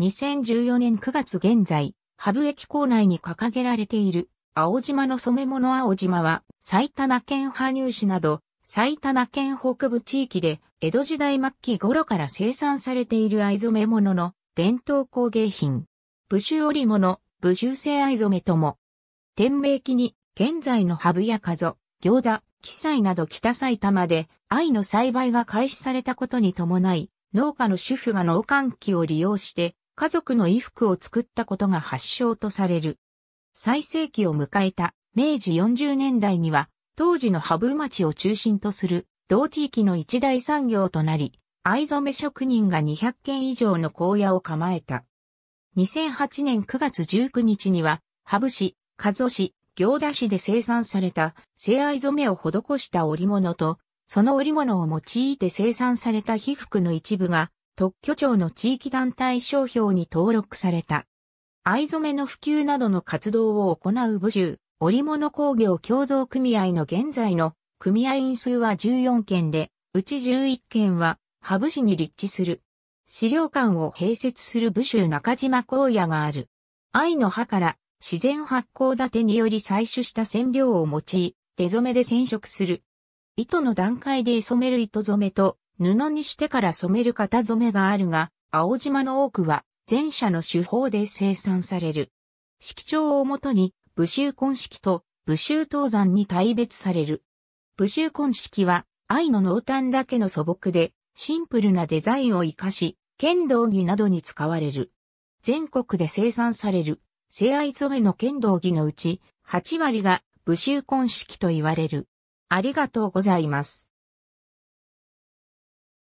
2014年9月現在、ハブ駅構内に掲げられている、青島の染物青島は、埼玉県羽生市など、埼玉県北部地域で、江戸時代末期頃から生産されている藍染め物の伝統工芸品。武州織物、武州製藍染めとも。天明期に、現在のハブや加ゾ、行田、記載など北埼玉で藍の栽培が開始されたことに伴い、農家の主婦が農閑期を利用して家族の衣服を作ったことが発祥とされる。最盛期を迎えた明治40年代には、当時の羽生町を中心とする同地域の一大産業となり、藍染め職人が200軒以上の荒野を構えた。2008年9月19日には、羽生市、加須市、行田市で生産された聖藍染めを施した織物と、その織物を用いて生産された被服の一部が特許庁の地域団体商標に登録された。藍染めの普及などの活動を行う部州、織物工業協同組合の現在の組合員数は14件で、うち11件は、ハブ市に立地する。資料館を併設する部州中島荒野がある。藍の葉から自然発酵立てにより採取した染料を用い、手染めで染色する。糸の段階で染める糸染めと布にしてから染める型染めがあるが、青島の多くは前者の手法で生産される。色調をもとに、武州根式と武州東山に大別される。武州根式は、愛の濃淡だけの素朴で、シンプルなデザインを活かし、剣道着などに使われる。全国で生産される、性愛染めの剣道着のうち、8割が武州根式と言われる。ありがとうございます。